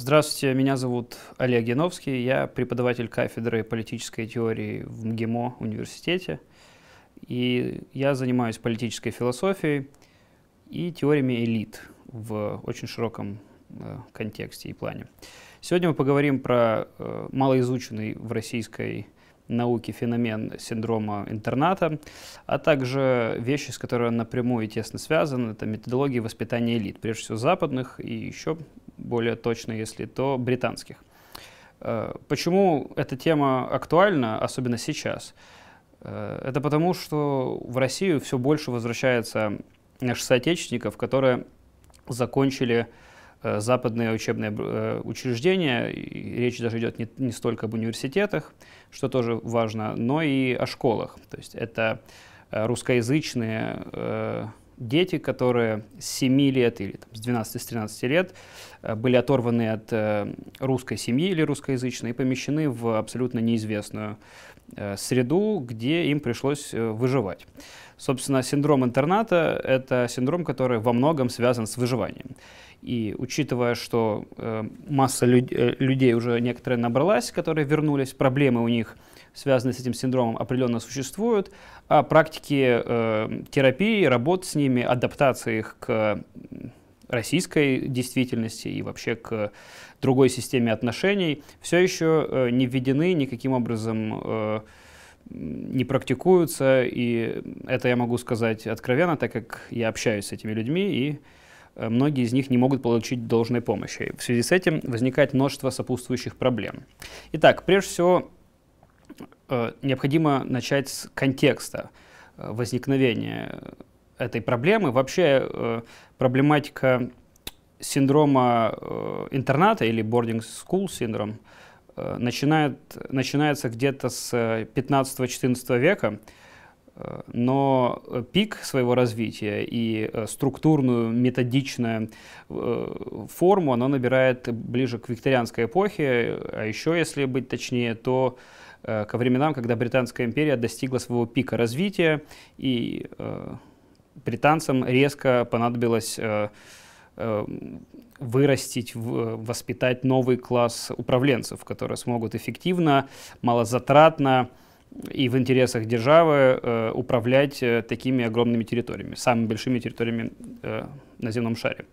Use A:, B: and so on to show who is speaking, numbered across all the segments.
A: Здравствуйте, меня зовут Олег Яновский, я преподаватель кафедры политической теории в МГИМО университете, и я занимаюсь политической философией и теориями элит в очень широком э, контексте и плане. Сегодня мы поговорим про э, малоизученный в российской науке феномен синдрома интерната, а также вещи, с которыми он напрямую и тесно связан, это методологии воспитания элит, прежде всего западных и еще более точно, если то, британских. Э, почему эта тема актуальна, особенно сейчас? Э, это потому, что в Россию все больше возвращается наших соотечественников, которые закончили э, западные учебные учреждения, и речь даже идет не, не столько об университетах, что тоже важно, но и о школах. То есть это русскоязычные дети, которые с 7 лет или там, с 12-13 лет э, были оторваны от э, русской семьи или русскоязычной и помещены в абсолютно неизвестную э, среду, где им пришлось выживать. Собственно, синдром интерната – это синдром, который во многом связан с выживанием. И учитывая, что масса людей уже некоторые набралась, которые вернулись, проблемы у них – связанные с этим синдромом, определенно существуют, а практики э, терапии, работы с ними, адаптации их к российской действительности и вообще к другой системе отношений, все еще э, не введены никаким образом э, не практикуются, и это я могу сказать откровенно, так как я общаюсь с этими людьми, и э, многие из них не могут получить должной помощи. В связи с этим возникает множество сопутствующих проблем. Итак, прежде всего, Э, необходимо начать с контекста э, возникновения этой проблемы. Вообще э, проблематика синдрома интерната или boarding school синдром начинает, начинается где-то с 15-14 века, но пик своего развития и структурную методичную форму оно набирает ближе к викторианской эпохе, а еще, если быть точнее, то Э, ко временам, когда Британская империя достигла своего пика развития, и э, британцам резко понадобилось э, вырастить, воспитать новый класс управленцев, которые смогут эффективно, малозатратно и в интересах державы э, управлять э, такими огромными территориями, самыми большими территориями э, на земном шаре.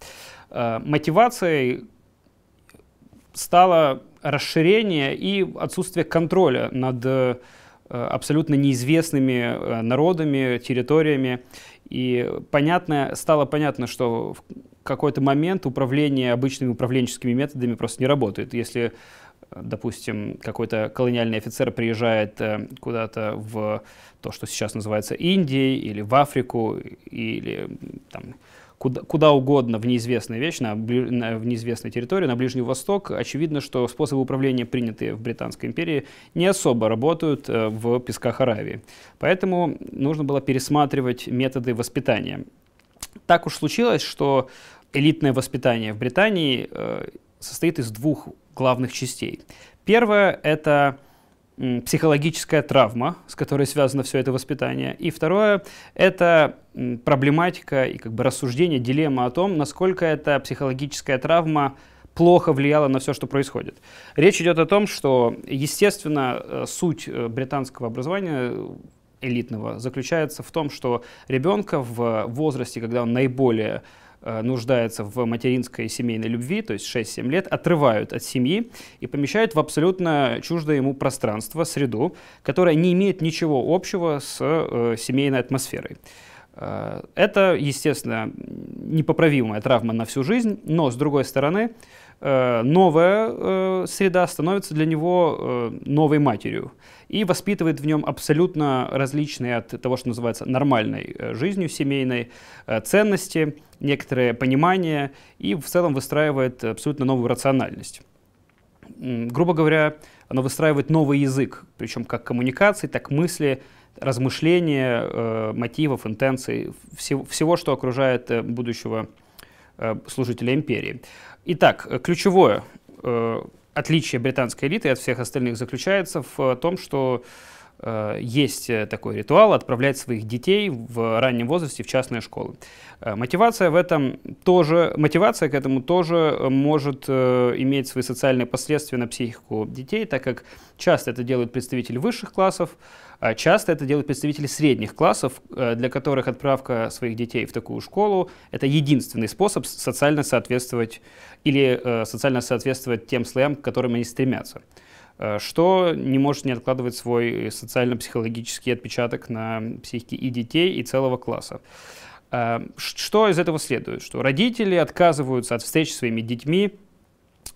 A: Э, мотивацией стало расширение и отсутствие контроля над э, абсолютно неизвестными э, народами, территориями. И понятно, стало понятно, что в какой-то момент управление обычными управленческими методами просто не работает. Если, э, допустим, какой-то колониальный офицер приезжает куда-то в то, что сейчас называется Индией, или в Африку, или там, куда, куда угодно в неизвестную вещь, на, на, в неизвестной территории, на Ближний Восток, очевидно, что способы управления, принятые в Британской империи, не особо работают э, в песках Аравии. Поэтому нужно было пересматривать методы воспитания. Так уж случилось, что элитное воспитание в Британии э, состоит из двух главных частей. Первое — это психологическая травма, с которой связано все это воспитание. И второе — это проблематика и как бы рассуждение, дилемма о том, насколько эта психологическая травма плохо влияло на все, что происходит. Речь идет о том, что, естественно, э, суть э, британского образования элитного заключается в том, что ребенка в возрасте, когда он наиболее Э, нуждается в материнской и семейной любви, то есть 6-7 лет, отрывают от семьи и помещают в абсолютно чуждое ему пространство, среду, которая не имеет ничего общего с э, семейной атмосферой. Э, это, естественно, непоправимая травма на всю жизнь, но, с другой стороны, Э, новая э, среда становится для него э, новой матерью и воспитывает в нем абсолютно различные от того, что называется нормальной жизнью семейной, ценности, некоторое понимание и в целом выстраивает абсолютно новую рациональность. Грубо говоря, оно выстраивает новый язык, причем как коммуникации, так мысли, размышления, э, мотивов, интенций, всего, всего, что окружает будущего служителя империи. Итак, э, ключевое э, отличие британской элиты от всех остальных заключается в э, том, что э, есть такой ритуал отправлять своих детей в раннем возрасте в частные школы. мотивация в этом тоже, мотивация к этому тоже может иметь свои социальные последствия на психику детей, так как часто это делают представители высших классов, а часто это делают представители средних классов, э, для которых отправка своих детей в такую школу — это единственный способ социально соответствовать или э, социально соответствовать тем слоям, к которым они стремятся э, что не может не откладывать свой социально-психологический отпечаток на психике и детей, и целого класса. Что из этого следует? Что родители отказываются от встреч с своими детьми,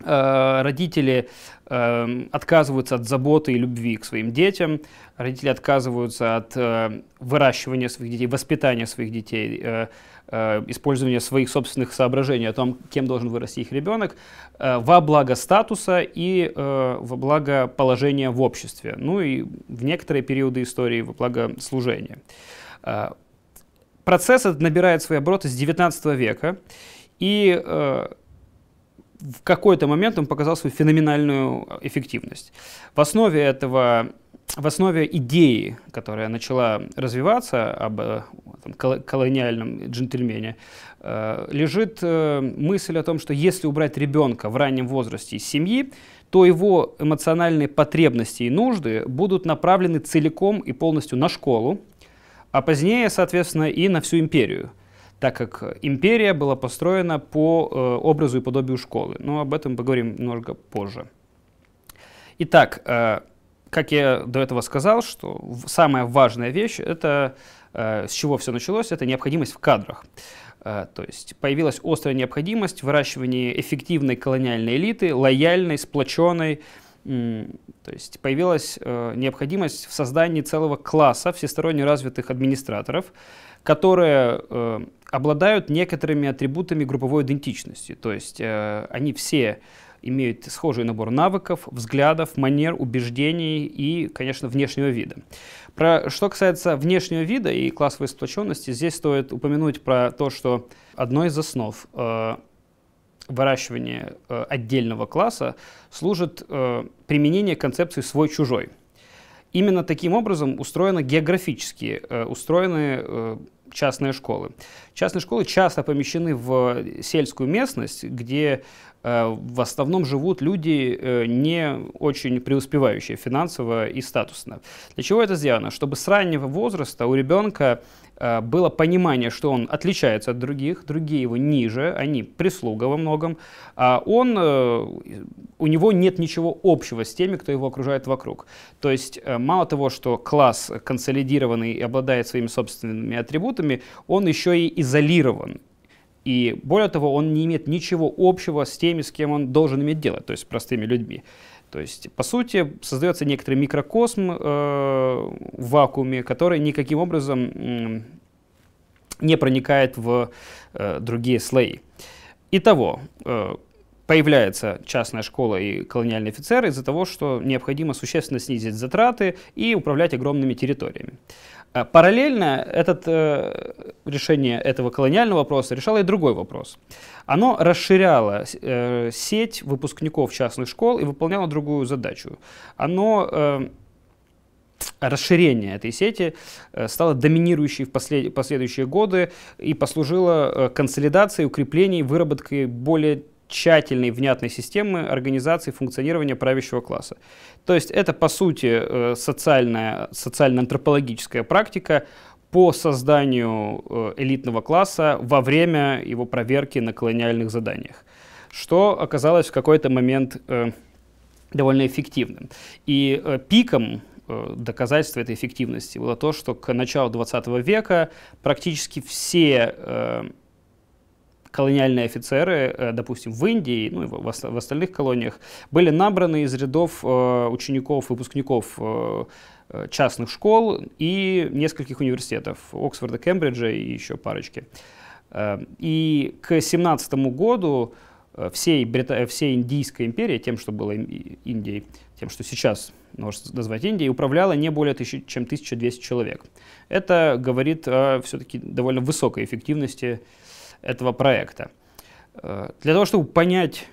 A: Э, родители э, отказываются от заботы и любви к своим детям, родители отказываются от э, выращивания своих детей, воспитания своих детей, э, э, использования своих собственных соображений о том, кем должен вырасти их ребенок, э, во благо статуса и э, во благо положения в обществе, ну и в некоторые периоды истории во благо служения. Э, процесс набирает свои обороты с XIX века, и э, в какой-то момент он показал свою феноменальную э, эффективность. В основе этого в основе идеи, которая начала развиваться об э, там, колониальном джентльмене, э, лежит мысль о том, что если убрать ребенка в раннем возрасте из семьи, то его эмоциональные потребности и нужды будут направлены целиком и полностью на школу, а позднее, соответственно, и на всю империю так как империя была построена по э, образу и подобию школы. Но об этом поговорим немного позже. Итак, э, как я до этого сказал, что самая важная вещь это э, с чего все началось, это необходимость в кадрах. То есть появилась острая необходимость выращивания эффективной колониальной элиты, лояльной, сплоченной. То есть появилась необходимость в создании целого класса всесторонне развитых администраторов, которые э, обладают некоторыми атрибутами групповой идентичности. То есть э, они все имеют схожий набор навыков, взглядов, манер, убеждений и, конечно, внешнего вида. Про, что касается внешнего вида и классовой сплоченности, здесь стоит упомянуть про то, что одной из основ э, выращивания э, отдельного класса служит э, применение концепции «свой-чужой». Именно таким образом устроены географически, э, устроены э, частные школы. Частные школы часто помещены в сельскую местность, где Э, в основном живут люди э, не очень преуспевающие финансово и статусно. Для чего это сделано? Чтобы с раннего возраста у ребенка э, было понимание, что он отличается от других, другие его ниже, они прислуга во многом, а он, у него нет ничего общего с теми, кто его окружает вокруг. То есть мало того, что класс консолидированный и обладает своими собственными атрибутами, он еще и изолирован и более того, он не имеет ничего общего с теми, с кем он должен иметь дело, то есть с простыми людьми. То есть, по сути, создается некоторый микрокосм э, в вакууме, который никаким образом э, не проникает в э, другие слои. Итого, э, появляется частная школа и колониальный офицеры из-за того, что необходимо существенно снизить затраты и управлять огромными территориями. А параллельно этот, э, решение этого колониального вопроса решало и другой вопрос. Оно расширяло э, сеть выпускников частных школ и выполняло другую задачу. Оно э, расширение этой сети стало доминирующей в послед... последующие годы и послужило консолидации, укреплений, выработке более тщательной, внятной системы организации функционирования правящего класса. То есть это, по сути, э, социальная, социально-антропологическая практика по созданию э, элитного класса во время его проверки на колониальных заданиях, что оказалось в какой-то момент э, довольно эффективным. И пиком доказательства этой эффективности было то, что к началу 20 века практически все колониальные офицеры, э, допустим, в Индии, ну и в остальных колониях, были набраны из рядов э, учеников, выпускников э, частных школ и нескольких университетов, Оксфорда, Кембриджа и еще парочки. И к 17 году всей, Брита... всей Индийской империи, тем, что было Индией, тем, что сейчас можно назвать Индией, управляло не более тысячи, чем 1200 человек. Это говорит о все-таки довольно высокой эффективности этого проекта. Э, для того, чтобы понять,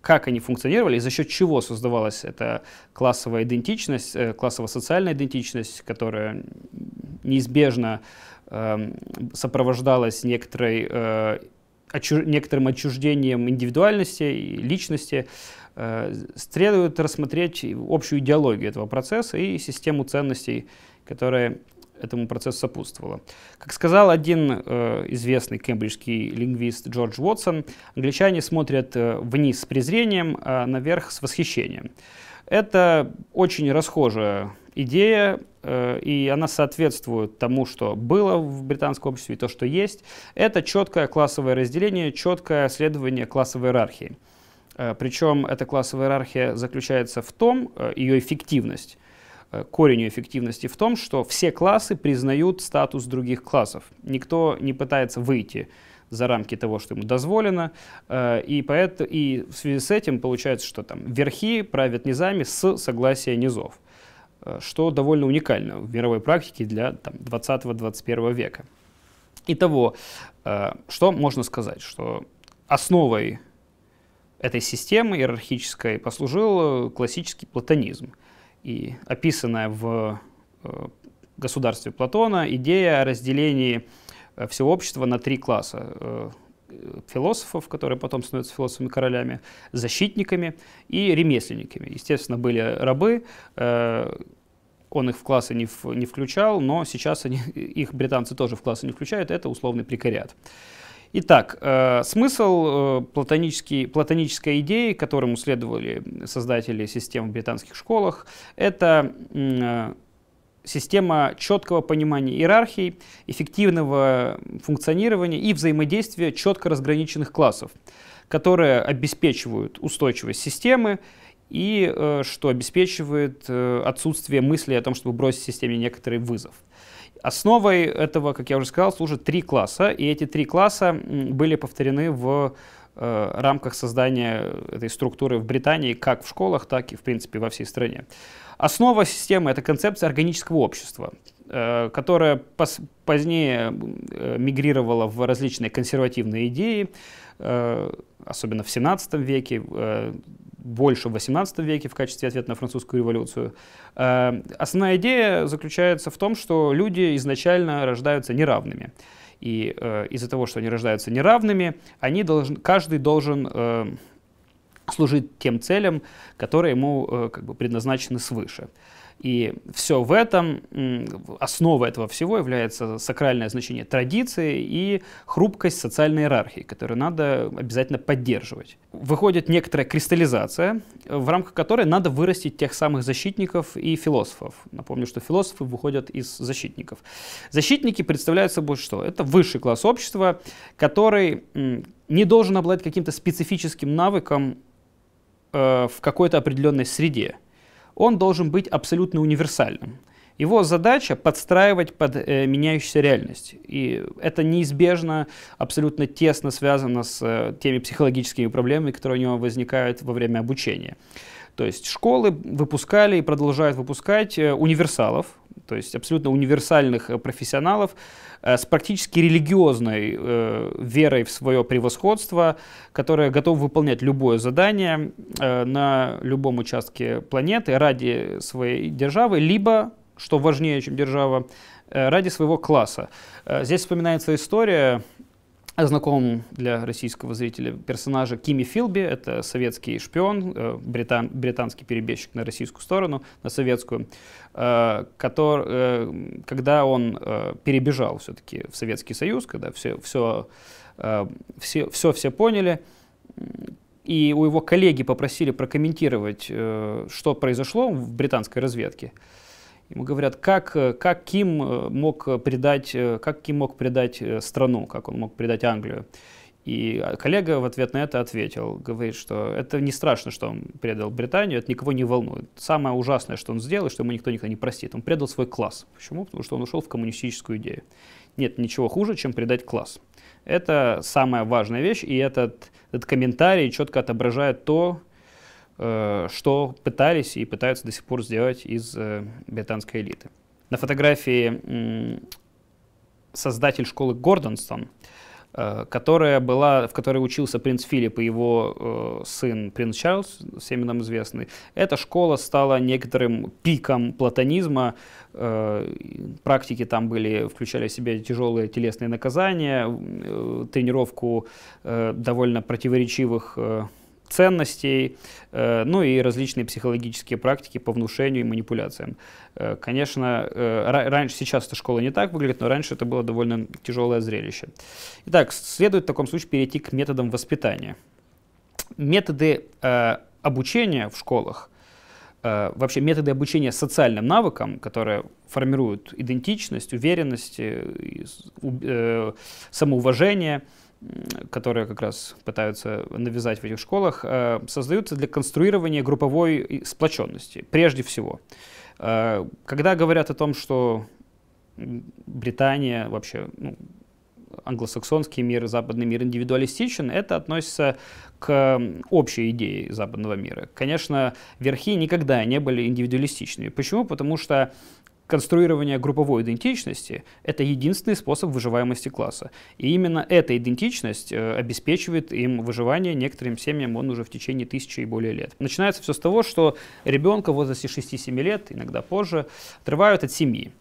A: как они функционировали за счет чего создавалась эта классовая идентичность, э, классово-социальная идентичность, которая неизбежно эм, сопровождалась некоторой, э, некоторым отчуждением индивидуальности и личности, следует рассмотреть общую идеологию этого процесса и систему ценностей, которые этому процессу сопутствовало. Как сказал один э, известный кембриджский лингвист Джордж Уотсон, англичане смотрят э, вниз с презрением, а наверх с восхищением. Это очень расхожая идея, э, и она соответствует тому, что было в британском обществе и то, что есть. Это четкое классовое разделение, четкое следование классовой иерархии. Э, Причем эта классовая иерархия заключается в том, э, ее эффективность, Э, коренью эффективности в том, что все классы признают статус других классов. Никто не пытается выйти за рамки того, что ему дозволено. Э, и, поэтому и в связи с этим получается, что там верхи правят низами с согласия низов, э, что довольно уникально в мировой практике для 20-21 века. Итого, что можно сказать, что основой этой системы иерархической послужил классический платонизм – и описанная в э, государстве Платона идея о разделении э, всего общества на три класса э, философов, которые потом становятся философами-королями, защитниками и ремесленниками. Естественно, были рабы, он их в классы не, в, не включал, но сейчас они, их британцы тоже в классы не включают, это условный прекариат. Итак, э, смысл э, платонический, платонической идеи, которому следовали создатели систем в британских школах, это э, система четкого понимания иерархий, эффективного функционирования и взаимодействия четко разграниченных классов, которые обеспечивают устойчивость системы и э, что обеспечивает э, отсутствие мысли о том, чтобы бросить системе некоторый вызов. Основой этого, как я уже сказал, служат три класса, и эти три класса были повторены в э, рамках создания этой структуры в Британии как в школах, так и, в принципе, во всей стране. Основа системы — это концепция органического общества, э, которая позднее э, мигрировала в различные консервативные идеи, э, особенно в 17 веке, э, больше в XVIII веке в качестве ответа на французскую революцию. Э, основная идея заключается в том, что люди изначально рождаются неравными. И э, из-за того, что они рождаются неравными, они должен, каждый должен э, служить тем целям, которые ему э, как бы предназначены свыше. И все в этом, основа этого всего является сакральное значение традиции и хрупкость социальной иерархии, которую надо обязательно поддерживать. Выходит некоторая кристаллизация, в рамках которой надо вырастить тех самых защитников и философов. Напомню, что философы выходят из защитников. Защитники представляют собой что? Это высший класс общества, который не должен обладать каким-то специфическим навыком э, в какой-то определенной среде он должен быть абсолютно универсальным. Его задача подстраивать под э, меняющуюся реальность. И это неизбежно, абсолютно тесно связано с э, теми психологическими проблемами, которые у него возникают во время обучения. То есть школы выпускали и продолжают выпускать э, универсалов, то есть абсолютно универсальных э, профессионалов э, с практически религиозной э, верой в свое превосходство, которые готовы выполнять любое задание э, на любом участке планеты ради своей державы, либо, что важнее, чем держава, э, ради своего класса. Э, здесь вспоминается история Э, знакомым для российского зрителя персонажа Кими Филби. Это советский шпион, э, британ, британский перебежчик на российскую сторону, на советскую. Э, Который, когда он перебежал все-таки в Советский Союз, когда все все, все, все, все поняли, и у его коллеги попросили прокомментировать, что произошло в британской разведке, Ему говорят, как, э, э, э, как Ким мог предать, как Ким мог предать страну, как он мог предать Англию. И коллега в ответ на это ответил, говорит, что это не страшно, что он предал Британию, это никого не волнует. Самое ужасное, что он сделал, что ему никто никогда не простит, он предал свой класс. Почему? Потому что он ушел в коммунистическую идею. Нет ничего хуже, чем предать класс. Это самая важная вещь, и этот, этот комментарий четко отображает то, Э, что пытались и пытаются до сих пор сделать из э, британской элиты. На фотографии создатель школы Гордонстон, э, которая была, в которой учился принц Филипп и его э, сын принц Чарльз, всеми нам известный, эта школа стала некоторым пиком платонизма. Э, практики там были, включали в себя тяжелые телесные наказания, э, тренировку э, довольно противоречивых э, ценностей, э, ну и различные психологические практики по внушению и манипуляциям. Э, конечно, э, раньше, сейчас эта школа не так выглядит, но раньше это было довольно тяжелое зрелище. Итак, следует в таком случае перейти к методам воспитания. Методы обучения в школах, вообще методы обучения социальным навыкам, которые формируют идентичность, уверенность, самоуважение – которые как раз пытаются навязать в этих школах, э, создаются для конструирования групповой сплоченности, прежде всего. Э, когда говорят о том, что Британия, вообще ну, англосаксонский мир западный мир индивидуалистичен, это относится к общей идее западного мира. Конечно, верхи никогда не были индивидуалистичными. Почему? Потому что Конструирование групповой идентичности — это единственный способ выживаемости класса. И именно эта идентичность э, обеспечивает им выживание некоторым семьям он уже в течение тысячи и более лет. Начинается все с того, что ребенка в возрасте 6-7 лет, иногда позже, отрывают от семьи.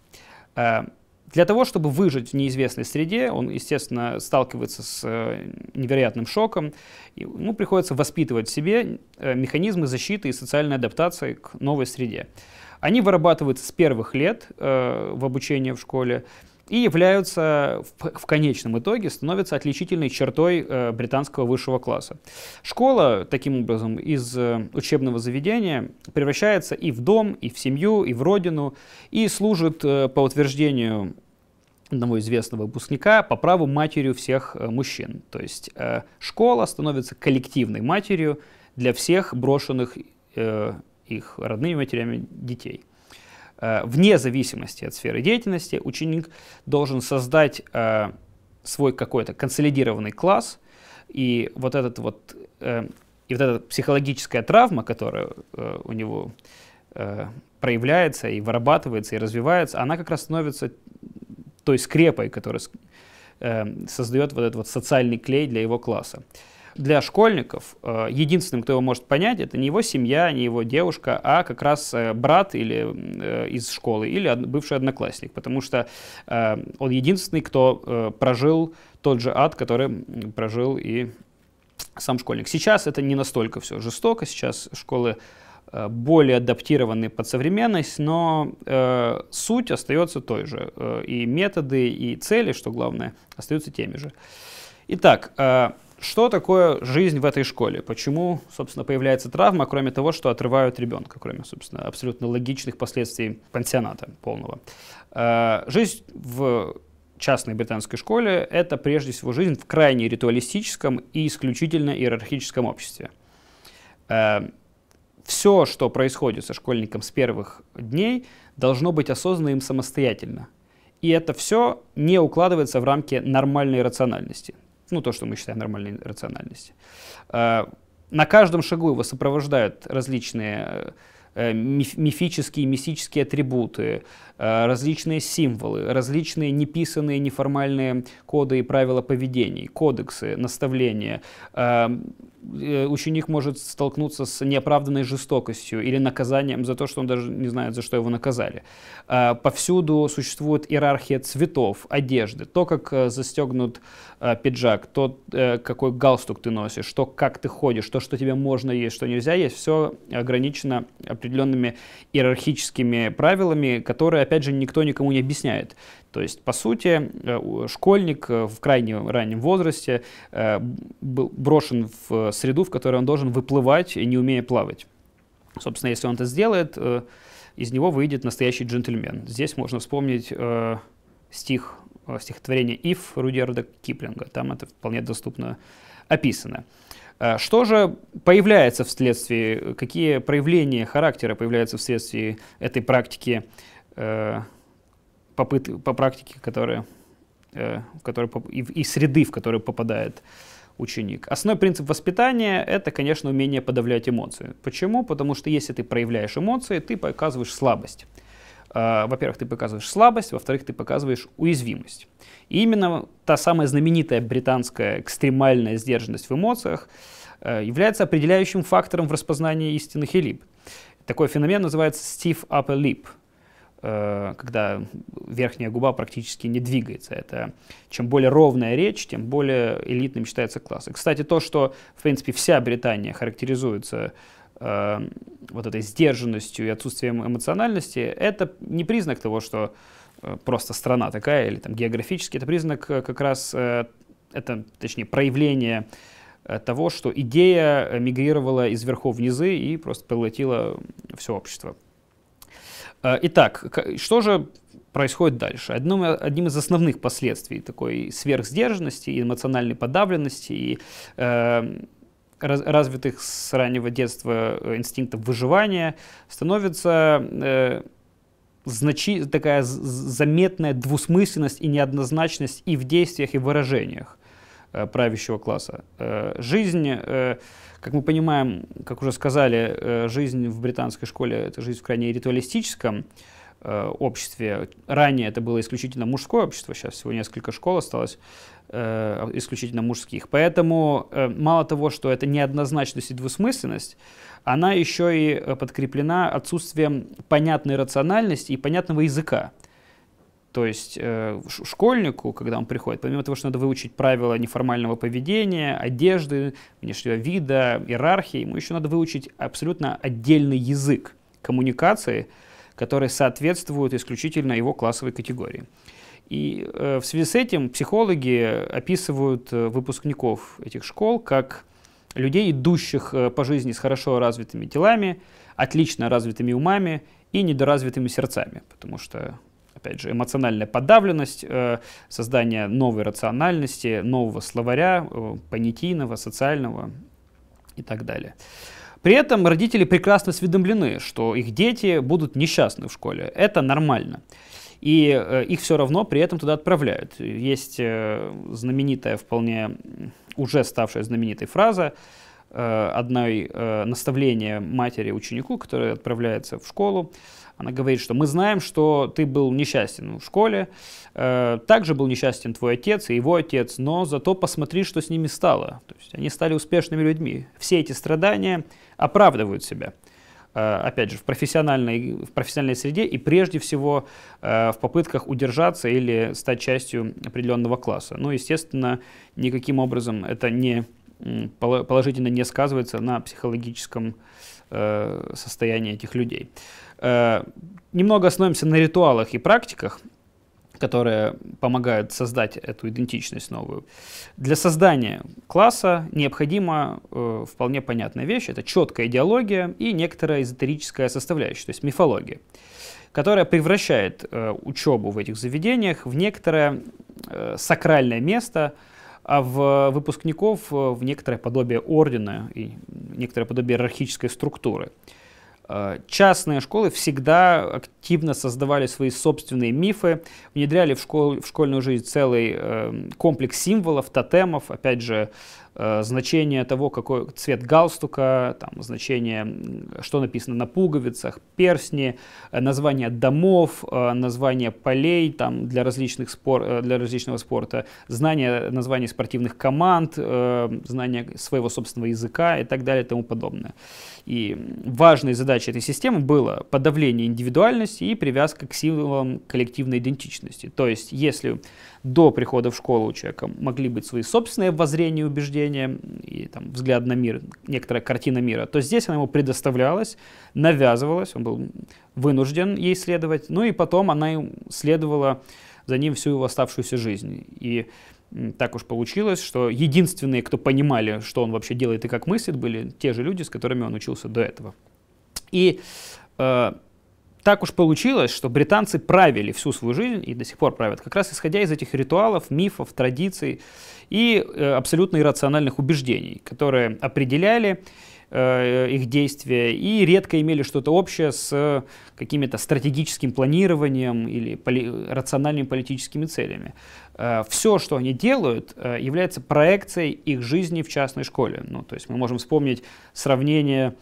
A: Э, для того, чтобы выжить в неизвестной среде, он, естественно, сталкивается с э, невероятным шоком. И, ну, приходится воспитывать в себе механизмы защиты и социальной адаптации к новой среде. Они вырабатываются с первых лет э, в обучении в школе и являются в, в конечном итоге становятся отличительной чертой э, британского высшего класса. Школа таким образом из э, учебного заведения превращается и в дом, и в семью, и в родину, и служит э, по утверждению одного известного выпускника по праву матерью всех э, мужчин. То есть э, школа становится коллективной матерью для всех брошенных э, их родными матерями детей. Э, вне зависимости от сферы деятельности ученик должен создать э, свой какой-то консолидированный класс, и вот этот вот э, и вот эта психологическая травма, которая у него проявляется и вырабатывается и развивается, она как раз становится той скрепой, которая создает вот этот вот социальный клей для его класса для школьников э, единственным, кто его может понять, это не его семья, не его девушка, а как раз э, брат или э, из школы или бывший одноклассник, потому что он единственный, кто прожил тот же ад, который прожил и сам школьник. Сейчас это не настолько все жестоко, сейчас школы более адаптированы под современность, но э, суть остается той же. и методы, и цели, что главное, остаются теми же. Итак, э, что такое жизнь в этой школе? Почему, собственно, появляется травма, кроме того, что отрывают ребенка, кроме, собственно, абсолютно логичных последствий пансионата полного? Э, жизнь в частной британской школе — это прежде всего жизнь в крайне ритуалистическом и исключительно иерархическом обществе. Э, все, что происходит со школьником с первых дней, должно быть осознано им самостоятельно. И это все не укладывается в рамки нормальной рациональности ну, то, что мы считаем нормальной рациональностью. А, на каждом шагу его сопровождают различные э, мифические, мистические атрибуты, Э, различные символы, различные неписанные неформальные коды и правила поведений, кодексы, наставления. Э, э, ученик может столкнуться с неоправданной жестокостью или наказанием за то, что он даже не знает, за что его наказали. Повсюду существует иерархия цветов, одежды, то, как застегнут пиджак, то, какой галстук ты носишь, то, как ты ходишь, то, что тебе можно есть, что нельзя есть, все ограничено определенными иерархическими правилами, которые опять же, никто никому не объясняет. То есть, по сути, э, школьник э, в крайне раннем возрасте э, был брошен в среду, в которой он должен выплывать, не умея плавать. Собственно, если он это сделает, из него выйдет настоящий джентльмен. Здесь можно вспомнить стих, стихотворение «Ив» Рудерда Киплинга. Там это вполне доступно описано. Что же появляется вследствие, какие проявления характера появляются вследствие этой практики Э, попыт, по практике, которая э, которые, и, и среды, в которые попадает ученик. Основной принцип воспитания — это, конечно, умение подавлять эмоции. Почему? Потому что если ты проявляешь эмоции, ты показываешь слабость. Э, во-первых, ты показываешь слабость, во-вторых, ты показываешь уязвимость. И именно та самая знаменитая британская экстремальная сдержанность в эмоциях э, является определяющим фактором в распознании истинных элип. Такой феномен называется Steve Upper Lip — Э, когда верхняя губа практически не двигается. Это чем более ровная речь, тем более элитным считается класс. И, кстати, то, что, в принципе, вся Британия характеризуется э, вот этой сдержанностью и отсутствием эмоциональности, это не признак того, что э, просто страна такая или там географически, это признак э, как раз, э, это, точнее, проявление э, того, что идея мигрировала из верхов в низы и просто поглотила все общество. Э, итак, что же происходит дальше? Одним, одним из основных последствий такой сверхсдержанности эмоциональной подавленности и э, раз, развитых с раннего детства э, инстинктов выживания становится э, значи, такая заметная двусмысленность и неоднозначность и в действиях, и в выражениях э, правящего класса. Э, жизнь... Э, как мы понимаем, как уже сказали, э, жизнь в британской школе — это жизнь в крайне ритуалистическом э, обществе. Ранее это было исключительно мужское общество, сейчас всего несколько школ осталось э, исключительно мужских. Поэтому э, мало того, что это неоднозначность и двусмысленность, она еще и э, подкреплена отсутствием понятной рациональности и понятного языка. То есть э, школьнику, когда он приходит, помимо того, что надо выучить правила неформального поведения, одежды, внешнего вида, иерархии, ему еще надо выучить абсолютно отдельный язык коммуникации, который соответствует исключительно его классовой категории. И э, в связи с этим психологи описывают э, выпускников этих школ как людей, идущих э, по жизни с хорошо развитыми телами, отлично развитыми умами и недоразвитыми сердцами, потому что опять же, эмоциональная подавленность, э, создание новой рациональности, нового словаря, э, понятийного, социального и так далее. При этом родители прекрасно осведомлены, что их дети будут несчастны в школе. Это нормально. И э, их все равно при этом туда отправляют. Есть знаменитая, вполне уже ставшая знаменитой фраза э, одной э, матери ученику, который отправляется в школу. Она говорит, что мы знаем, что ты был несчастен в школе, э, также был несчастен твой отец и его отец, но зато посмотри, что с ними стало. То есть они стали успешными людьми. Все эти страдания оправдывают себя. Э, опять же, в профессиональной, в профессиональной среде и прежде всего э, в попытках удержаться или стать частью определенного класса. Ну, естественно, никаким образом это не положительно не сказывается на психологическом э, состоянии этих людей. Э, немного остановимся на ритуалах и практиках, которые помогают создать эту идентичность новую. Для создания класса необходима э, вполне понятная вещь. Это четкая идеология и некоторая эзотерическая составляющая, то есть мифология, которая превращает э, учебу в этих заведениях в некоторое э, сакральное место, а в выпускников в некоторое подобие ордена и некоторое подобие иерархической структуры. Э, Э, частные школы всегда активно создавали свои собственные мифы, внедряли в, школ, в школьную жизнь целый э, комплекс символов, тотемов, опять же, Э, значение того, какой цвет галстука, там, значение, что написано на пуговицах, персни, э, название домов, э, название полей там, для, различных спор, для различного спорта, знание названий спортивных команд, знание своего собственного языка и так далее и тому подобное. И важной задачей этой системы было подавление индивидуальности и привязка к символам коллективной идентичности. То есть, если до прихода в школу у человека могли быть свои собственные воззрения, убеждения и там, взгляд на мир, некоторая картина мира, то здесь она ему предоставлялась, навязывалась, он был вынужден ей следовать, ну и потом она следовала за ним всю его оставшуюся жизнь. И так уж получилось, что единственные, кто понимали, что он вообще делает и как мыслит, были те же люди, с которыми он учился до этого. И э, так уж получилось, что британцы правили всю свою жизнь и до сих пор правят, как раз исходя из этих ритуалов, мифов, традиций и э, абсолютно иррациональных убеждений, которые определяли э, их действия и редко имели что-то общее с э, каким-то стратегическим планированием или поли рациональными политическими целями. Э, все, что они делают, э, является проекцией их жизни в частной школе. Ну, то есть мы можем вспомнить сравнение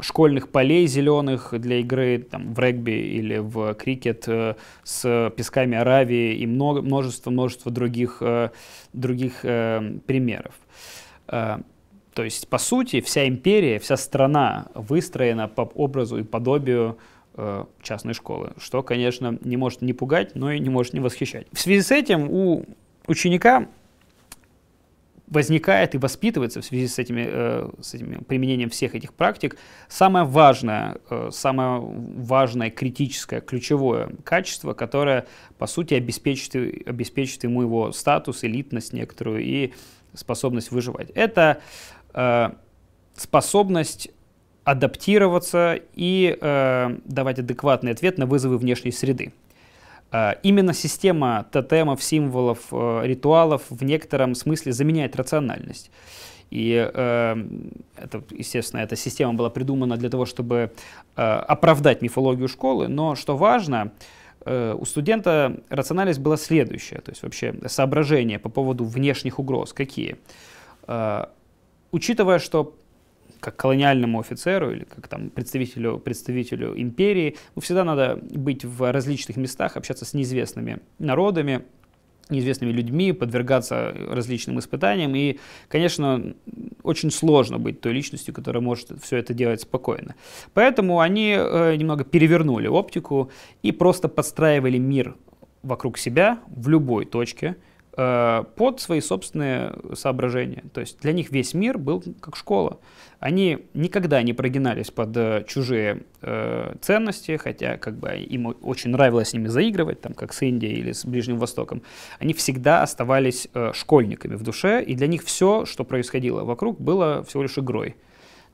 A: школьных полей зеленых для игры там, в регби или в крикет э, с песками Аравии и много, множество, множество других, э, других э, примеров. То есть, по сути, вся империя, вся страна выстроена по образу и подобию частной школы, что, конечно, не может не пугать, но и не может не восхищать. В связи с этим у ученика возникает и воспитывается в связи с, этими, э, с этим применением всех этих практик, самое важное, э, самое важное критическое, ключевое качество, которое, по сути, обеспечит, обеспечит ему его статус, элитность некоторую и способность выживать. Это э, способность адаптироваться и э, давать адекватный ответ на вызовы внешней среды. Э, именно система тотемов, символов, э, ритуалов в некотором смысле заменяет рациональность. И, э, это, естественно, эта система была придумана для того, чтобы оправдать мифологию школы, но, что важно, у студента рациональность была следующая, то есть вообще соображение по поводу внешних угроз какие. учитывая, что как колониальному офицеру или как там представителю, представителю империи, ну, всегда надо быть в различных местах, общаться с неизвестными народами, неизвестными людьми, подвергаться различным испытаниям. И, конечно, очень сложно быть той личностью, которая может все это делать спокойно. Поэтому они э, немного перевернули оптику и просто подстраивали мир вокруг себя в любой точке – Э, под свои собственные соображения. То есть для них весь мир был как школа. Они никогда не прогинались под э, чужие э, ценности, хотя как бы им очень нравилось с ними заигрывать, там, как с Индией или с Ближним Востоком. Они всегда оставались э, школьниками в душе, и для них все, что происходило вокруг, было всего лишь игрой.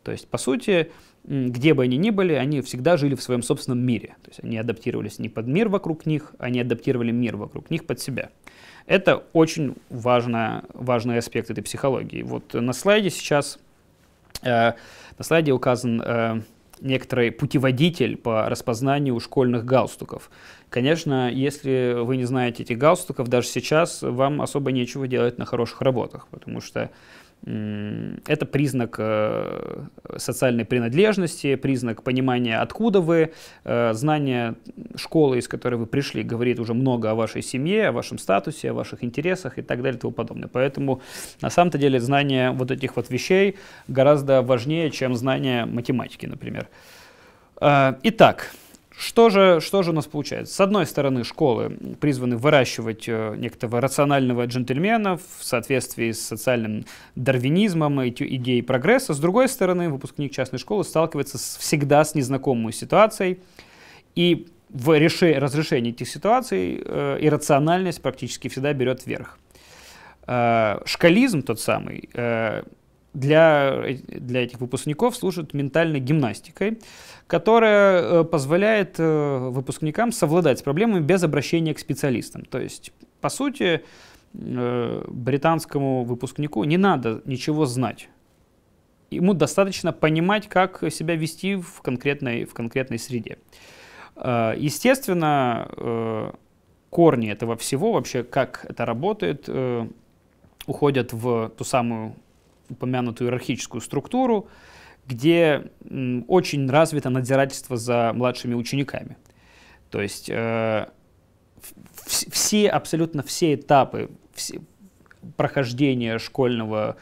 A: То есть, по сути, где бы они ни были, они всегда жили в своем собственном мире. То есть они адаптировались не под мир вокруг них, они адаптировали мир вокруг них под себя. Это очень важно, важный аспект этой психологии. Вот на слайде сейчас, э, на слайде указан э, некоторый путеводитель по распознанию школьных галстуков. Конечно, если вы не знаете этих галстуков, даже сейчас вам особо нечего делать на хороших работах, потому что это признак э, социальной принадлежности, признак понимания, откуда вы. Э, знание школы, из которой вы пришли, говорит уже много о вашей семье, о вашем статусе, о ваших интересах и так далее и тому подобное. Поэтому на самом-то деле знание вот этих вот вещей гораздо важнее, чем знание математики, например. Э, итак, что же, что же у нас получается? С одной стороны, школы призваны выращивать э, некоторого рационального джентльмена в соответствии с социальным дарвинизмом и идеей прогресса. С другой стороны, выпускник частной школы сталкивается с, всегда с незнакомой ситуацией. И в реши, разрешении этих ситуаций э, иррациональность практически всегда берет верх. Э, шкализм тот самый э, для, э, для этих выпускников служит ментальной гимнастикой, которая э, позволяет э, выпускникам совладать с проблемами без обращения к специалистам. То есть, по сути, британскому выпускнику не надо ничего знать. Ему достаточно понимать, как себя вести в конкретной, в конкретной среде. Естественно, корни этого всего, вообще как это работает, уходят в ту самую упомянутую иерархическую структуру, где очень развито надзирательство за младшими учениками. То есть э, все, абсолютно все этапы все, прохождения школьного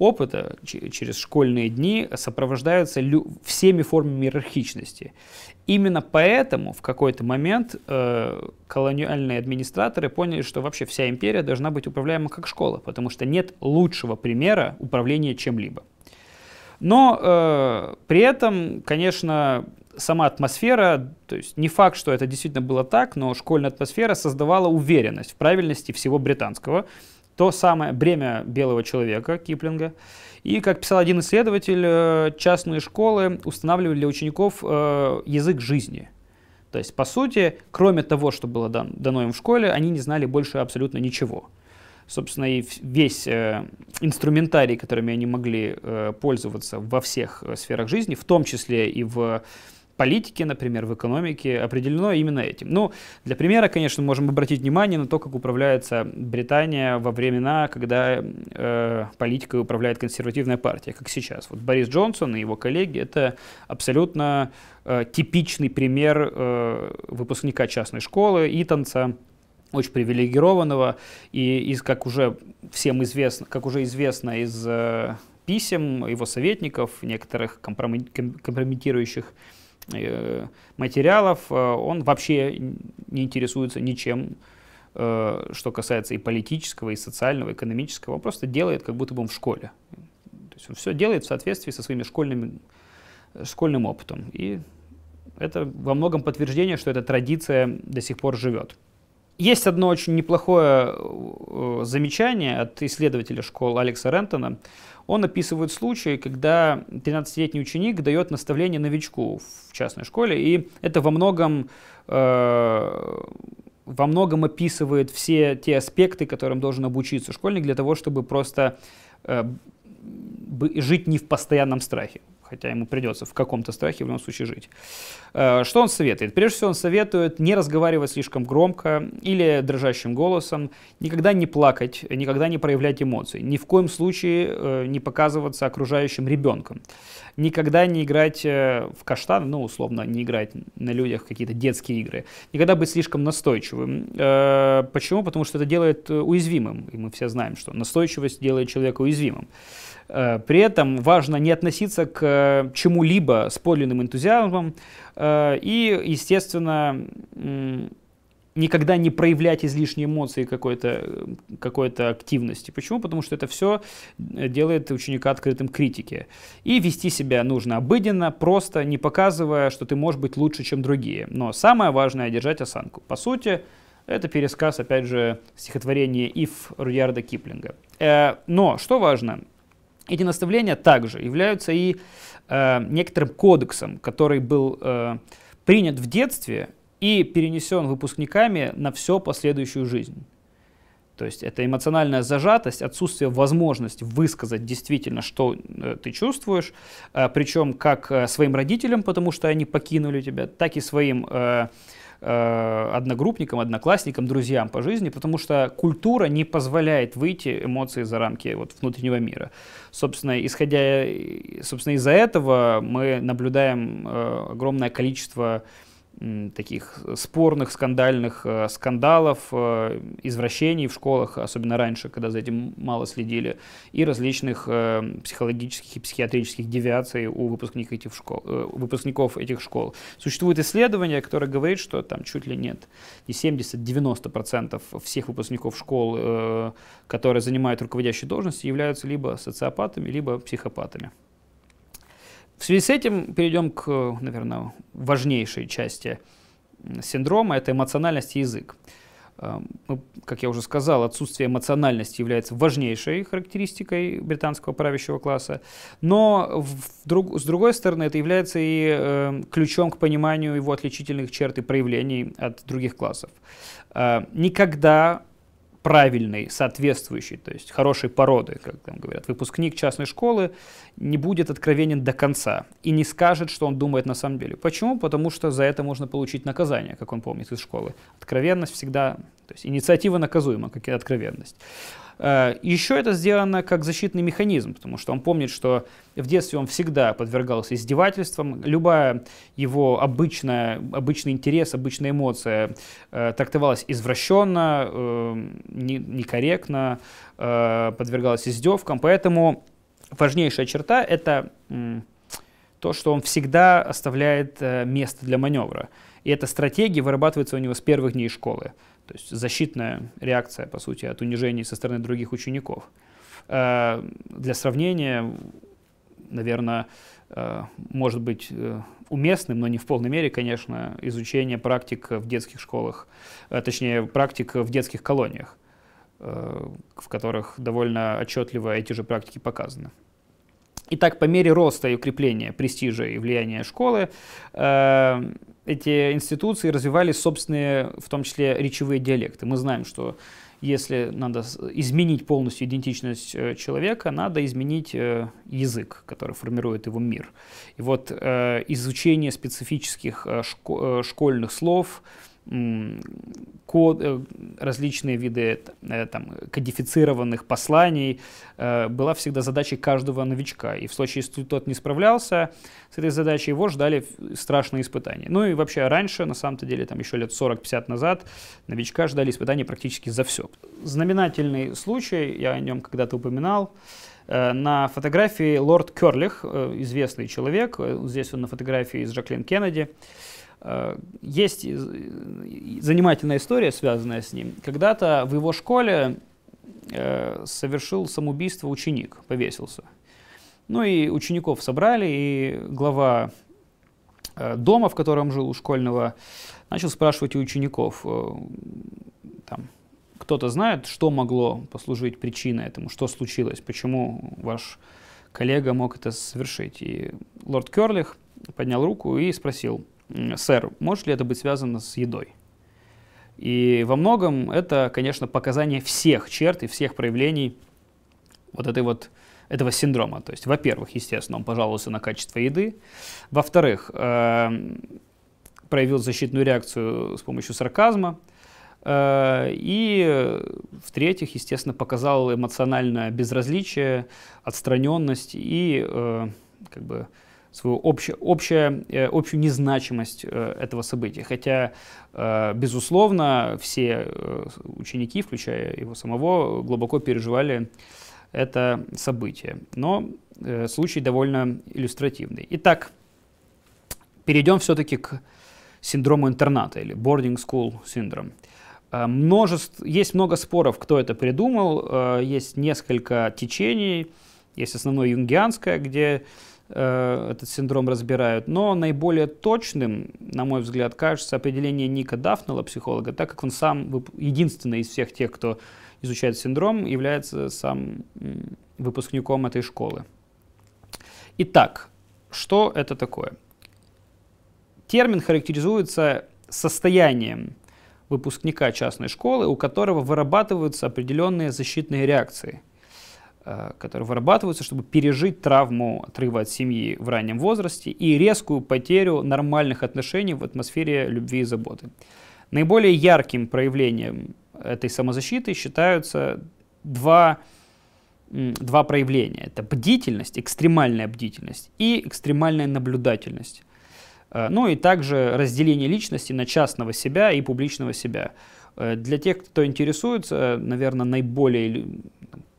A: опыта через школьные дни сопровождаются всеми формами иерархичности. Именно поэтому в какой-то момент э, колониальные администраторы поняли, что вообще вся империя должна быть управляема как школа, потому что нет лучшего примера управления чем-либо. Но э, при этом, конечно, сама атмосфера, то есть не факт, что это действительно было так, но школьная атмосфера создавала уверенность в правильности всего британского, то самое бремя белого человека Киплинга. И, как писал один исследователь, э, частные школы устанавливали для учеников э, язык жизни. То есть, по сути, кроме того, что было дано им в школе, они не знали больше абсолютно ничего. Собственно, и весь э, инструментарий, которыми они могли пользоваться во всех сферах жизни, в том числе и в политике, например, в экономике определено именно этим. Ну, для примера, конечно, можем обратить внимание на то, как управляется Британия во времена, когда э, политикой управляет консервативная партия, как сейчас. Вот Борис Джонсон и его коллеги — это абсолютно э, типичный пример э, выпускника частной школы, Итанца, очень привилегированного, и из, как уже всем известно, как уже известно из э, писем его советников, некоторых компроми компрометирующих Э, материалов, э, он вообще не интересуется ничем, э, что касается и политического, и социального, и экономического. Он просто делает, как будто бы он в школе. То есть он все делает в соответствии со своим школьными, школьным опытом. И это во многом подтверждение, что эта традиция до сих пор живет. Есть одно очень неплохое замечание от исследователя школ Алекса Рентона, он описывает случай, когда 13-летний ученик дает наставление новичку в частной школе, и это во многом э во многом описывает все те аспекты, которым должен обучиться школьник для того, чтобы просто э, жить не в постоянном страхе хотя ему придется в каком-то страхе в любом случае жить. Э, что он советует? Прежде всего он советует не разговаривать слишком громко или дрожащим голосом, никогда не плакать, никогда не проявлять эмоций, ни в коем случае э, не показываться окружающим ребенком, никогда не играть э, в каштан, ну условно не играть на людях какие-то детские игры, никогда быть слишком настойчивым. Почему? Потому что это делает уязвимым, и мы все знаем, что настойчивость делает человека уязвимым. Э, при этом важно не относиться к э, чему-либо с подлинным энтузиазмом э, и, естественно, никогда не проявлять излишние эмоции какой-то какой активности. Почему? Потому что это все делает ученика открытым к критике. И вести себя нужно обыденно, просто, не показывая, что ты можешь быть лучше, чем другие. Но самое важное — держать осанку. По сути, это пересказ, опять же, стихотворения «Иф» Руярда Киплинга. Но что важно? Эти наставления также являются и э, некоторым кодексом, который был э, принят в детстве и перенесен выпускниками на всю последующую жизнь. То есть это эмоциональная зажатость, отсутствие возможности высказать действительно, что э, ты чувствуешь, э, причем как э, своим родителям, потому что они покинули тебя, так и своим Э, одногруппникам, одноклассникам, друзьям по жизни, потому что культура не позволяет выйти эмоции за рамки вот, внутреннего мира. Собственно, исходя собственно, из-за этого мы наблюдаем э, огромное количество количество таких спорных, скандальных э, скандалов, э, извращений в школах, особенно раньше, когда за этим мало следили, и различных э, психологических и психиатрических девиаций у выпускников этих школ. Выпускников этих школ. Существует исследование, которое говорит, что там чуть ли нет не 70-90% всех выпускников школ, которые занимают руководящие должности, являются либо социопатами, либо психопатами. В связи с этим перейдем к, наверное, важнейшей части синдрома – это эмоциональность и язык. Эм, как я уже сказал, отсутствие эмоциональности является важнейшей характеристикой британского правящего класса, но друг, с другой стороны это является и эм, ключом к пониманию его отличительных черт и проявлений от других классов. Э, никогда правильной, соответствующей, то есть хорошей породы, как там говорят. Выпускник частной школы не будет откровенен до конца и не скажет, что он думает на самом деле. Почему? Потому что за это можно получить наказание, как он помнит из школы. Откровенность всегда то есть инициатива наказуема, как и откровенность. Э, Еще это сделано как защитный механизм, потому что он помнит, что в детстве он всегда подвергался издевательствам. Любая его обычная, обычный интерес, обычная эмоция э, трактовалась извращенно, э, не, некорректно, э, подвергалась издевкам. Поэтому важнейшая черта — это то, что он всегда оставляет э, место для маневра. И эта стратегия вырабатывается у него с первых дней школы. То есть защитная реакция, по сути, от унижений со стороны других учеников. Э, для сравнения, наверное, э, может быть э, уместным, но не в полной мере, конечно, изучение практик в детских школах, точнее, практик в детских колониях, в которых довольно отчетливо эти же практики показаны. И так, по мере роста и укрепления престижа и влияния школы, э, эти институции развивали собственные, в том числе, речевые диалекты. Мы знаем, что если надо изменить полностью идентичность э, человека, надо изменить э, язык, который формирует его мир. И вот э, изучение специфических школьных слов, код, э, различные виды э, там, кодифицированных посланий э, была всегда задачей каждого новичка. И в случае, если тот не справлялся с этой задачей, его ждали страшные испытания. Ну и вообще раньше, на самом-то деле, там еще лет 40-50 назад, новичка ждали испытания практически за все. Знаменательный случай, я о нем когда-то упоминал, на фотографии лорд Керлих, известный человек, здесь он на фотографии с Жаклин Кеннеди, Э, есть э, занимательная история, связанная с ним. Когда-то в его школе э, совершил самоубийство ученик, повесился. Ну и учеников собрали, и глава дома, в котором жил у школьного, начал спрашивать у учеников, там, кто-то знает, что могло послужить причиной этому, что случилось, почему ваш коллега мог это совершить. И лорд Керлих поднял руку и спросил – сэр, может ли это быть связано с едой? И во многом это, конечно, показание всех черт и всех проявлений вот этой вот этого синдрома. То есть, во-первых, естественно, он пожаловался на качество еды. Во-вторых, э, проявил защитную реакцию с помощью сарказма. Э, и, в-третьих, естественно, показал эмоциональное безразличие, отстраненность и э, как бы свою общую, общую, э, общую незначимость э, этого события. Хотя, э, безусловно, все ученики, включая его самого, глубоко переживали это событие. Но случай довольно иллюстративный. Итак, перейдем все-таки к синдрому интерната или boarding school синдром. Множество, есть много споров, кто это придумал, есть несколько течений, есть основное юнгианское, где Э, этот синдром разбирают. Но наиболее точным, на мой взгляд, кажется определение Ника Дафнелла, психолога, так как он сам единственный из всех тех, кто изучает синдром, является сам выпускником этой школы. Итак, что это такое? Термин характеризуется состоянием выпускника частной школы, у которого вырабатываются определенные защитные реакции – Э, которые вырабатываются, чтобы пережить травму отрыва от семьи в раннем возрасте и резкую потерю нормальных отношений в атмосфере любви и заботы. Наиболее ярким проявлением этой самозащиты считаются два, два проявления. Это бдительность, экстремальная бдительность и экстремальная наблюдательность. Э, ну и также разделение личности на частного себя и публичного себя. Э, для тех, кто интересуется, наверное, наиболее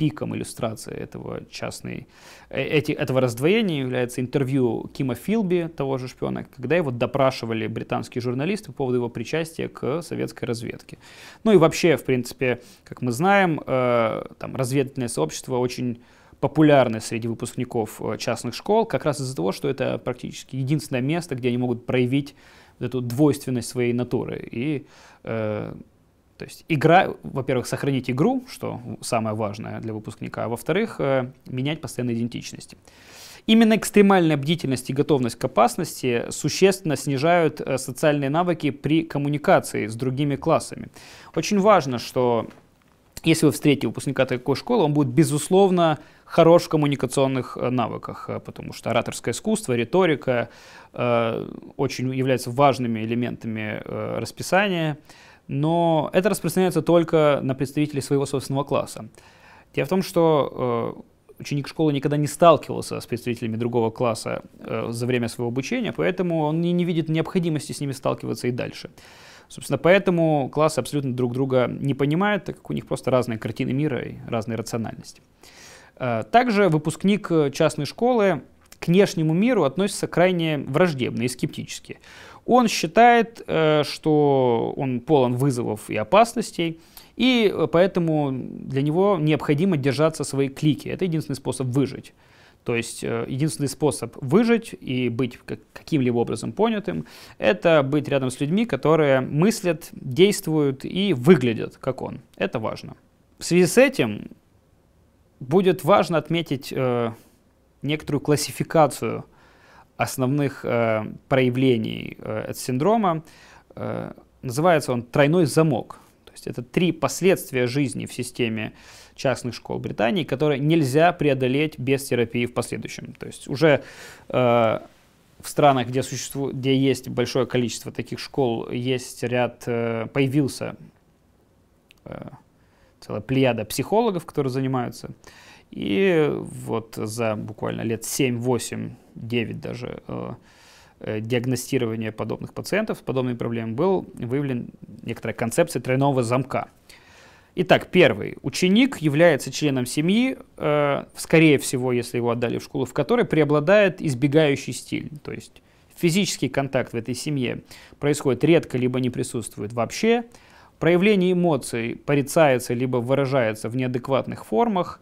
A: пиком иллюстрации этого частной, э, эти, этого раздвоения является интервью Кима Филби, того же шпиона, когда его допрашивали британские журналисты по поводу его причастия к советской разведке. Ну и вообще, в принципе, как мы знаем, э, там, разведывательное сообщество очень популярны среди выпускников э, частных школ, как раз из-за того, что это практически единственное место, где они могут проявить эту двойственность своей натуры и э, то есть игра, во-первых, сохранить игру, что самое важное для выпускника, а во-вторых, э, менять постоянно идентичности. Именно экстремальная бдительность и готовность к опасности существенно снижают э, социальные навыки при коммуникации с другими классами. Очень важно, что если вы встретите выпускника такой школы, он будет, безусловно, хорош в коммуникационных э, навыках, потому что ораторское искусство, риторика э, очень являются важными элементами э, расписания но это распространяется только на представителей своего собственного класса. Дело в том, что э, ученик школы никогда не сталкивался с представителями другого класса э, за время своего обучения, поэтому он и не видит необходимости с ними сталкиваться и дальше. Собственно, поэтому классы абсолютно друг друга не понимают, так как у них просто разные картины мира и разные рациональности. Э, также выпускник э, частной школы к внешнему миру относится крайне враждебно и скептически. Он считает, э, что он полон вызовов и опасностей, и э, поэтому для него необходимо держаться своей клики. Это единственный способ выжить. То есть э, единственный способ выжить и быть каким-либо образом понятым, это быть рядом с людьми, которые мыслят, действуют и выглядят как он. Это важно. В связи с этим будет важно отметить э, некоторую классификацию – основных э, проявлений э, этого синдрома. Э, называется он тройной замок. То есть это три последствия жизни в системе частных школ Британии, которые нельзя преодолеть без терапии в последующем. То есть уже э, в странах, где, существу... где есть большое количество таких школ, есть ряд, э, появился э, целая плеяда психологов, которые занимаются и вот за буквально лет 7, 8, 9 даже э, э, диагностирования подобных пациентов с подобными проблемами был выявлен некоторая концепция тройного замка. Итак, первый. Ученик является членом семьи, э, скорее всего, если его отдали в школу, в которой преобладает избегающий стиль. То есть физический контакт в этой семье происходит редко, либо не присутствует вообще. Проявление эмоций порицается, либо выражается в неадекватных формах.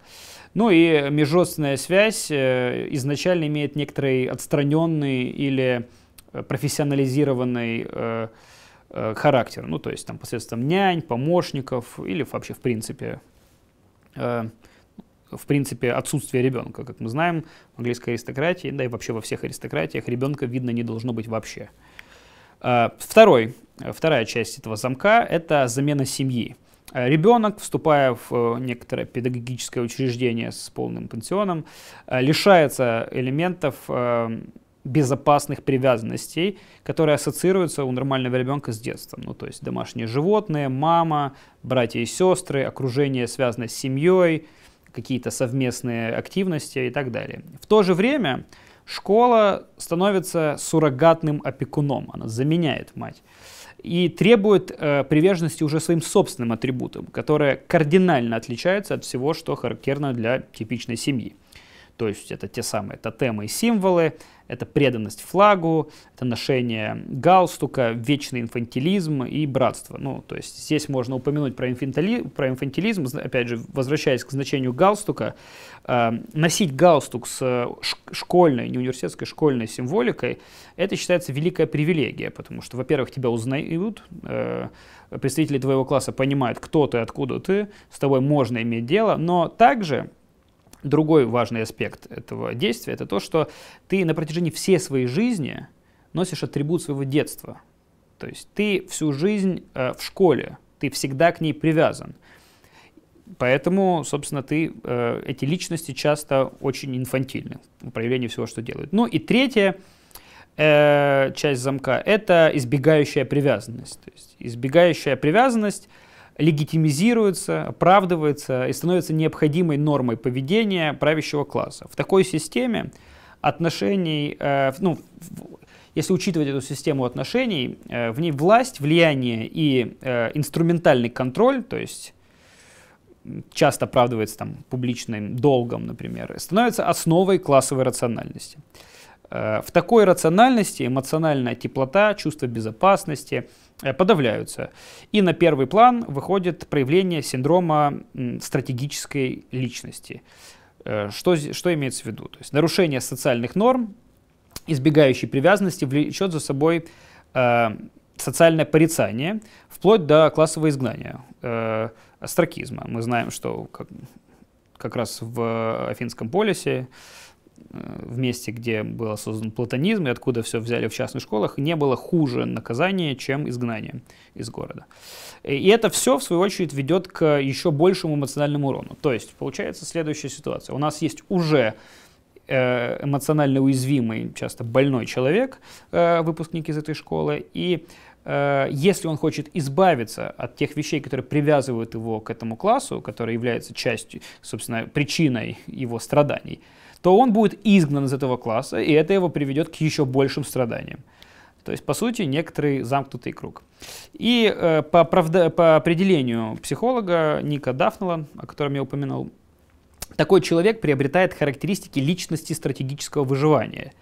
A: Ну и межродственная связь э, изначально имеет некоторый отстраненный или э, профессионализированный э, характер, ну то есть там посредством нянь, помощников или вообще в принципе в принципе отсутствие ребенка, как мы знаем в английской аристократии, да и вообще во всех аристократиях ребенка видно не должно быть вообще. Второй, вторая часть этого замка это замена семьи. Э, Ребенок, вступая в э, некоторое педагогическое учреждение с полным пансионом, э, лишается элементов безопасных привязанностей, которые ассоциируются у нормального ребенка с детством. Ну, то есть домашние животные, мама, братья и сестры, окружение, связанное с семьей, какие-то совместные активности и так далее. В то же время школа становится суррогатным опекуном, она заменяет мать и требует э, приверженности уже своим собственным атрибутам, которые кардинально отличаются от всего, что характерно для типичной семьи. То есть это те самые тотемы и символы, это преданность флагу, это ношение галстука, вечный инфантилизм и братство. Ну, то есть здесь можно упомянуть про, инфантили... про инфантилизм, опять же, возвращаясь к значению галстука. Э, носить галстук с э, школьной, не университетской, школьной символикой, это считается великая привилегия, потому что, во-первых, тебя узнают, э, представители твоего класса понимают, кто ты, откуда ты, с тобой можно иметь дело, но также Другой важный аспект этого действия – это то, что ты на протяжении всей своей жизни носишь атрибут своего детства. То есть ты всю жизнь э, в школе, ты всегда к ней привязан. Поэтому, собственно, ты, э, эти личности часто очень инфантильны в проявлении всего, что делают. Ну и третья э, часть замка – это избегающая привязанность. То есть избегающая привязанность – легитимизируется, оправдывается и становится необходимой нормой поведения правящего класса. В такой системе отношений, э, ну, если учитывать эту систему отношений, э, в ней власть, влияние и э, инструментальный контроль, то есть часто оправдывается там публичным долгом, например, становится основой классовой рациональности. Э, в такой рациональности эмоциональная теплота, чувство безопасности, Э, подавляются. И на первый план выходит проявление синдрома стратегической личности. Э, что, что имеется в виду? То есть нарушение социальных норм, избегающий привязанности, влечет за собой э, социальное порицание, вплоть до классового изгнания, э, астракизма. Мы знаем, что как, как раз в Афинском полисе в месте, где был создан платонизм и откуда все взяли в частных школах, не было хуже наказания, чем изгнание из города. И это все, в свою очередь, ведет к еще большему эмоциональному урону. То есть, получается следующая ситуация. У нас есть уже э, эмоционально уязвимый, часто больной человек, э, выпускник из этой школы, и э, если он хочет избавиться от тех вещей, которые привязывают его к этому классу, который является частью, собственно, причиной его страданий, то он будет изгнан из этого класса, и это его приведет к еще большим страданиям. То есть, по сути, некоторый замкнутый круг. И э, по, правда, по определению психолога Ника Дафнелла, о котором я упомянул, такой человек приобретает характеристики личности стратегического выживания.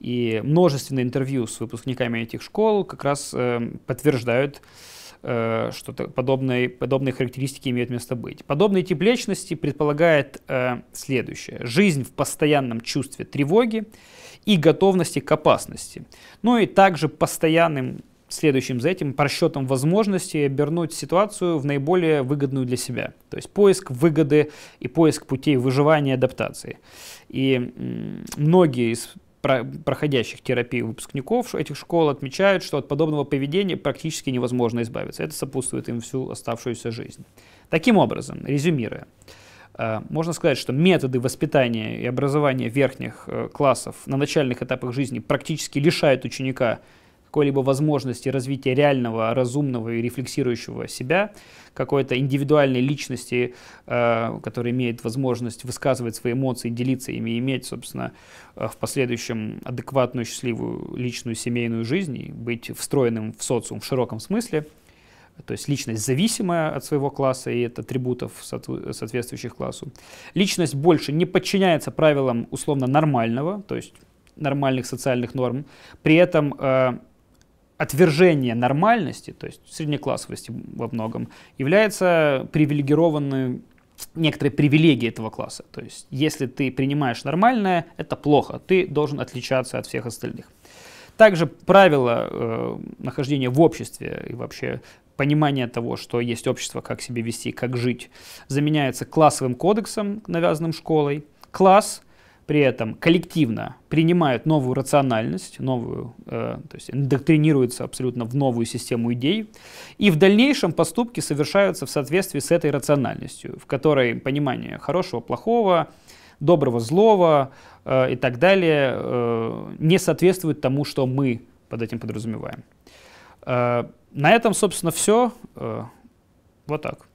A: И множественные интервью с выпускниками этих школ как раз э, подтверждают Э, что то подобные, подобные характеристики имеют место быть. Подобный тип личности предполагает э, следующее. Жизнь в постоянном чувстве тревоги и готовности к опасности. Ну и также постоянным следующим за этим просчетом возможности обернуть ситуацию в наиболее выгодную для себя. То есть поиск выгоды и поиск путей выживания и адаптации. И многие из проходящих терапию выпускников этих школ отмечают, что от подобного поведения практически невозможно избавиться. Это сопутствует им всю оставшуюся жизнь. Таким образом, резюмируя, э, можно сказать, что методы воспитания и образования верхних э, классов на начальных этапах жизни практически лишают ученика какой-либо возможности развития реального, разумного и рефлексирующего себя, какой-то индивидуальной личности, э, которая имеет возможность высказывать свои эмоции, делиться ими иметь, собственно, э, в последующем адекватную, счастливую личную семейную жизнь и быть встроенным в социум в широком смысле. То есть личность зависимая от своего класса и от атрибутов, соответствующих классу. Личность больше не подчиняется правилам условно нормального, то есть нормальных социальных норм. При этом э, отвержение нормальности, то есть среднеклассовости во многом, является привилегированной некоторые привилегии этого класса. То есть, если ты принимаешь нормальное, это плохо, ты должен отличаться от всех остальных. Также правила э, нахождения в обществе и вообще понимание того, что есть общество, как себя вести, как жить, заменяется классовым кодексом, навязанным школой. Класс при этом коллективно принимают новую рациональность, новую, э, то есть индоктринируются абсолютно в новую систему идей, и в дальнейшем поступки совершаются в соответствии с этой рациональностью, в которой понимание хорошего, плохого, доброго, злого э, и так далее э, не соответствует тому, что мы под этим подразумеваем. Э, на этом, собственно, все. Э, вот так.